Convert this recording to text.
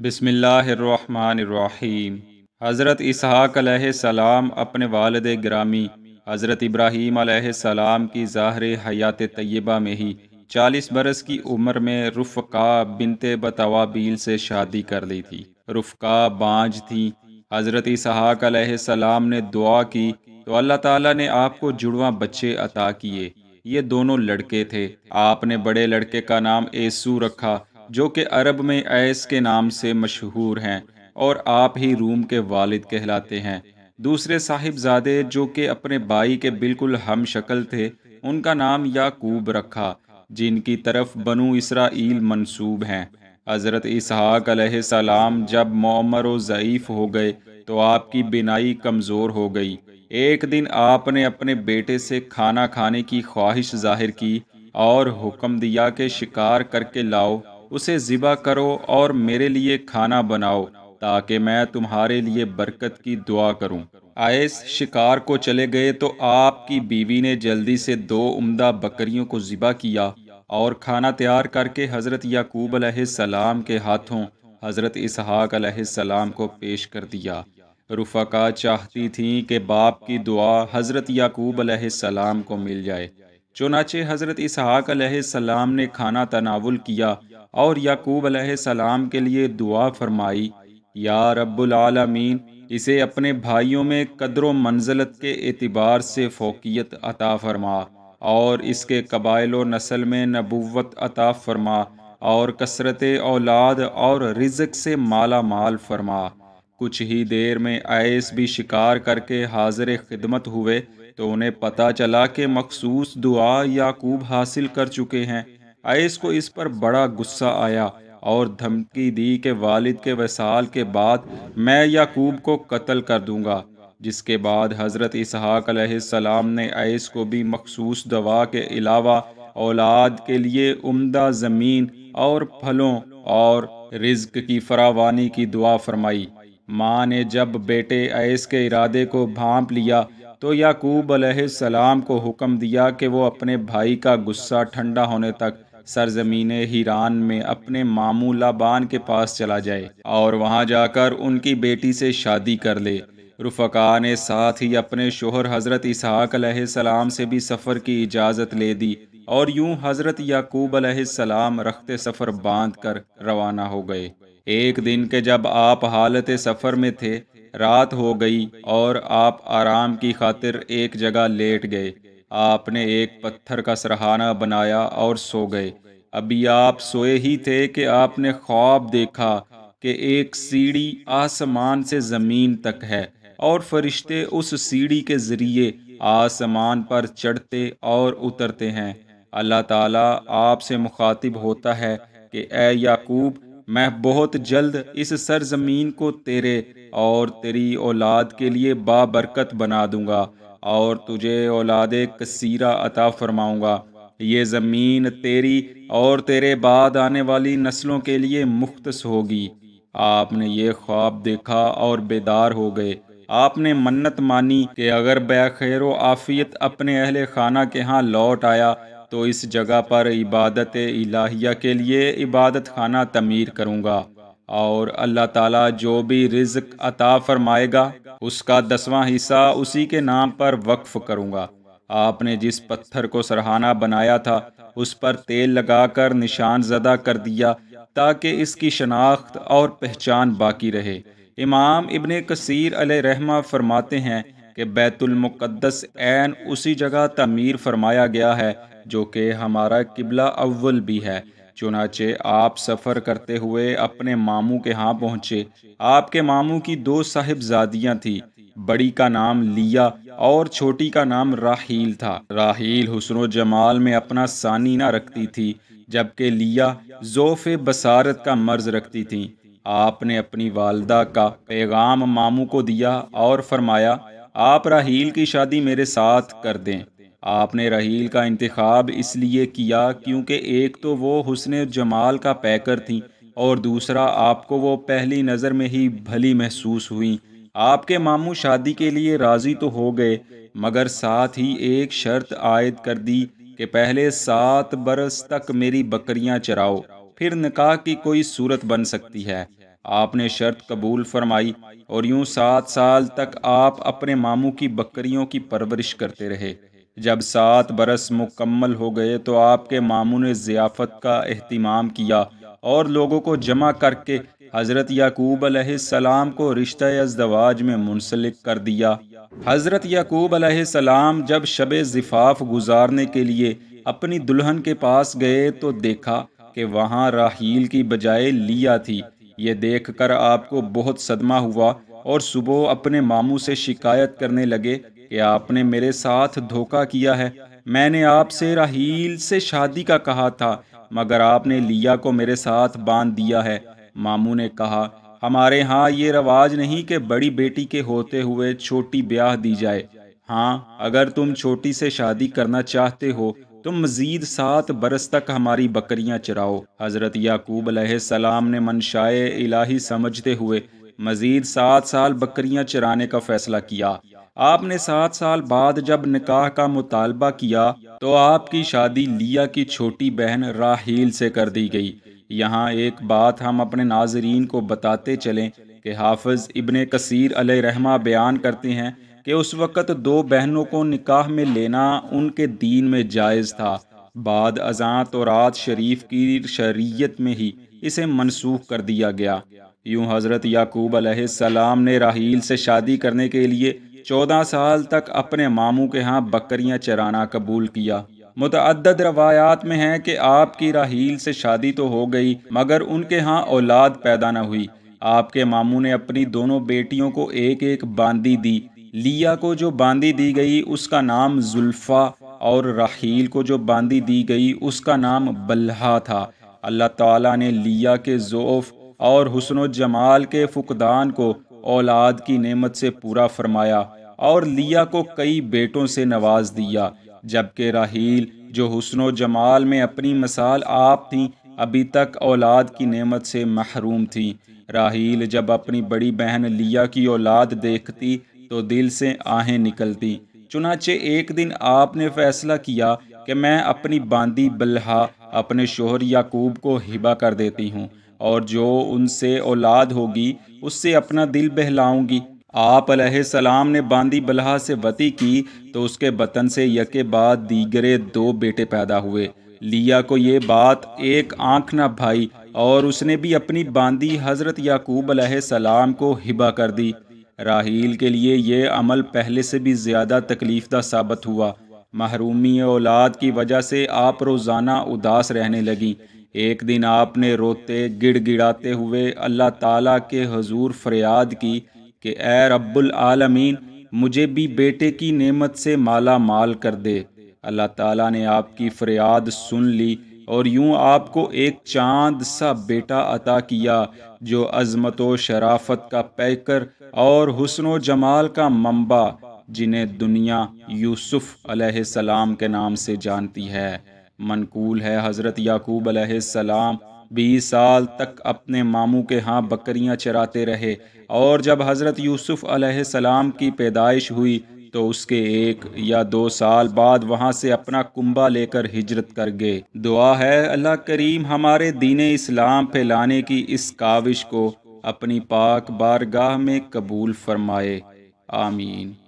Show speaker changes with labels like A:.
A: रनिम हज़रत इसहाक सलाम अपने वालद ग्रामी हज़रत इब्राहीम सलाम की ज़ाहर हयात तय्यबा में ही चालीस बरस की उम्र में रुफ़का बिनते बतवाबील से शादी कर ली थी रुफ़का बांझ थी हज़रत इसहाक सलाम ने दुआ की तो अल्लाह ताला ने आपको जुड़वा बच्चे अता किए ये दोनों लड़के थे आपने बड़े लड़के का नाम एसू रखा जो कि अरब में ऐस के नाम से मशहूर हैं और आप ही रूम के वालिद कहलाते हैं दूसरे साहिबजादे जो कि अपने बाई के बिल्कुल हम शक्ल थे उनका नाम याकूब रखा जिनकी तरफ बनु इसराइल मंसूब हैं हज़रत इसहाक सलाम जब मोमर व हो गए तो आपकी बिनाई कमज़ोर हो गई एक दिन आपने अपने बेटे से खाना खाने की ख्वाहिश जाहिर की और हुक्म दिया कि शिकार करके लाओ उसे ज़िबा करो और मेरे लिए खाना बनाओ ताकि मैं तुम्हारे लिए बरकत की दुआ करूं। आयस शिकार को चले गए तो आपकी बीवी ने जल्दी से दो उम्दा बकरियों को ज़िबा किया और खाना तैयार करके हज़रत याकूब सलाम के हाथों हज़रत इसहाक सलाम को पेश कर दिया रुफका चाहती थीं कि बाप की दुआ हज़रत याकूब सलाम को मिल जाए चुनाचे हज़रत इसहाक सलाम ने खाना तनावल किया और याकूब सलाम के लिए दुआ फरमाई या रब्बुलमीन इसे अपने भाइयों में कदर मंजलत के एतबार से फोकियत अता फरमा और इसके कबाइल नस्ल में नबूवत अता फरमा और कसरत औलाद और रिजक से माला माल फरमा कुछ ही देर में आयस भी शिकार करके हाजिर खिदमत हुए तो उन्हें पता चला कि मखसूस दुआ याकूब हासिल कर चुके हैं आयस को इस पर बड़ा गुस्सा आया और धमकी दी कि वालिद के वसाल के बाद मैं याकूब को कत्ल कर दूंगा जिसके बाद हज़रत इसहाकाम ने आयस को भी मखसूस दवा के अलावा औलाद के लिए उम्दा ज़मीन और फलों और रिज्क की फरावानी की दुआ फरमाई माँ ने जब बेटे ऐस के इरादे को भांप लिया तो याकूब सलाम को हुक्म दिया कि वो अपने भाई का गुस्सा ठंडा होने तक सरजमीन हीरान में अपने मामू लाबान के पास चला जाए और वहाँ जाकर उनकी बेटी से शादी कर ले रुफका ने साथ ही अपने शोहर हज़रत इसहाक सलाम से भी सफ़र की इजाज़त ले दी और यूं हज़रत याकूब सलाम रखते सफ़र बांध कर रवाना हो गए एक दिन के जब आप हालत सफ़र में थे रात हो गई और आप आराम की खातिर एक जगह लेट गए आपने एक पत्थर का सरहाना बनाया और सो गए अभी आप सोए ही थे कि आपने ख्वाब देखा कि एक सीढ़ी आसमान से ज़मीन तक है और फरिश्ते उस सीढ़ी के ज़रिए आसमान पर चढ़ते और उतरते हैं अल्लाह ताला आपसे मुखातिब होता है कि ए याकूब मैं बहुत जल्द इस सरजमीन को तेरे और तेरी औलाद के लिए बाबरकत बना दूंगा और तुझे औलाद कसीरा अता फरमाऊँगा ये ज़मीन तेरी और तेरे बाद आने वाली नस्लों के लिए मुख्त होगी आपने ये ख्वाब देखा और बेदार हो गए आपने मन्नत मानी कि अगर बैखैर आफ़ियत अपने अहल खाना के यहाँ लौट आया तो इस जगह पर इबादत इलाहिया के लिए इबादत खाना तमीर करूँगा और अल्लाह ताला जो भी रिज्क अता फरमाएगा उसका दसवां हिस्सा उसी के नाम पर वक्फ करूँगा आपने जिस पत्थर को सरहाना बनाया था उस पर तेल लगाकर निशान ज़दा कर दिया ताकि इसकी शनाख्त और पहचान बाकी रहे इमाम इबन कसीर रहमा फरमाते हैं कि बैतुलमक़दस एन उसी जगह तमीर फरमाया गया है जो कि हमारा किबला अव्वल भी है चुनाचे आप सफ़र करते हुए अपने मामू के यहाँ पहुँचे आपके मामू की दो साहिबजादियाँ थीं बड़ी का नाम लिया और छोटी का नाम राहील था राहील हुसन जमाल में अपना सानी ना रखती थी जबकि लिया जोफे बसारत का मर्ज रखती थी आपने अपनी वालदा का पैगाम मामू को दिया और फरमाया आप राहील की शादी मेरे साथ कर दें आपने रहील का इंतखब इसलिए किया क्योंकि एक तो वो हुसन जमाल का पैकर थी और दूसरा आपको वो पहली नज़र में ही भली महसूस हुई आपके मामू शादी के लिए राज़ी तो हो गए मगर साथ ही एक शर्त आयद कर दी कि पहले सात बरस तक मेरी बकरियां चराओ फिर निकाह की कोई सूरत बन सकती है आपने शर्त कबूल फरमाई और यूं सात साल तक आप अपने मामू की बकरियों की परवरिश करते रहे जब सात बरस मुकम्मल हो गए तो आपके मामू ने ज़ियाफ़त का अहतमाम किया और लोगों को जमा करके हज़रत याकूब सलाम को रिश्ता अजदवाज में मुंसलिक कर दिया हज़रत याकूब सलाम जब शब ज़िफ़ाफ़ गुजारने के लिए अपनी दुल्हन के पास गए तो देखा कि वहाँ राहील की बजाय लिया थी ये देख कर आपको बहुत सदमा हुआ और सुबह अपने मामू से शिकायत करने लगे कि आपने मेरे साथ धोखा किया है मैंने आपसे राहील से शादी का कहा था मगर आपने लिया को मेरे साथ बांध दिया है मामू ने कहा हमारे यहाँ ये रवाज नहीं कि बड़ी बेटी के होते हुए छोटी ब्याह दी जाए हाँ अगर तुम छोटी से शादी करना चाहते हो तुम तो मज़ीद सात बरस तक हमारी बकरियाँ चराओ हज़रत याकूब सलाम ने मनशाए इलाही समझते हुए मज़ीद सात साल बकरियाँ चराने का फ़ैसला किया आपने सात साल बाद जब निकाह का मुतालबा किया तो आपकी शादी लिया की छोटी बहन राहील से कर दी गई यहाँ एक बात हम अपने नाजरीन को बताते चलें कि हाफिज़ इबन कसीर रहमा बयान करते हैं कि उस वक़्त दो बहनों को निकाह में लेना उनके दीन में जायज़ था बाद अजा तो रात शरीफ की शरीयत में ही इसे मनसूख कर दिया गया यूं हज़रत याकूब सलाम ने राहील से शादी करने के लिए चौदह साल तक अपने मामू के यहाँ बकरियाँ चराना कबूल किया मुतद रवायात में है कि आपकी राहील से शादी तो हो गई मगर उनके यहाँ औलाद पैदा न हुई आपके मामू ने अपनी दोनों बेटियों को एक एक बांदी दी लिया को जो बांदी दी गई उसका नाम जुल्फ़ा और राहील को जो बांदी दी गई उसका नाम बल्हा था अल्लाह ताला ने लिया के ज़ोफ़ और हुसन जमाल के फुकदान को औलाद की नेमत से पूरा फरमाया और लिया को कई बेटों से नवाज दिया जबकि राहील जो हुसनो जमाल में अपनी मसाल आप थी अभी तक औलाद की नेमत से महरूम थी राहील जब अपनी बड़ी बहन लिया की औलाद देखती तो दिल से आहें निकलती चुनाचे एक दिन आपने फैसला किया कि मैं अपनी बांदी बल्हा अपने शोहर याकूब को हिबा कर देती हूँ और जो उनसे औलाद होगी उससे अपना दिल बहलाऊंगी आप सलाम ने बांदी बलहा से वती की तो उसके बतन से यके बाद दीगरे दो बेटे पैदा हुए लिया को ये बात एक आंख ना भाई और उसने भी अपनी बांदी हज़रत याकूब सलाम को हिबा कर दी राहील के लिए ये अमल पहले से भी ज़्यादा तकलीफ़दा साबित हुआ महरूमी औलाद की वजह से आप रोज़ाना उदास रहने लगी एक दिन आपने रोते गिड़गिड़ाते हुए अल्लाह ताला के हजूर फरियाद की कि ए रब्बुल आलमीन मुझे भी बेटे की नेमत से माला माल कर दे अल्लाह ताला ने आपकी फरियाद सुन ली और यूं आपको एक चांद सा बेटा अता किया जो अजमत व शराफत का पैकर और हुसन व जमाल का मम्बा जिन्हें दुनिया यूसुफ़ अलैहिस्सलाम के नाम से जानती है मनकूल है हज़रत याकूब अलैहिस्सलाम बीस साल तक अपने मामू के यहाँ बकरियाँ चराते रहे और जब हज़रत यूसुफ़ अलैहिस्सलाम की पैदाइश हुई तो उसके एक या दो साल बाद वहाँ से अपना कुंबा लेकर हिजरत कर गए दुआ है अल्लाह करीम हमारे दीन इस्लाम फैलाने की इस काविश को अपनी पाक बारगाह में कबूल फरमाए आमीन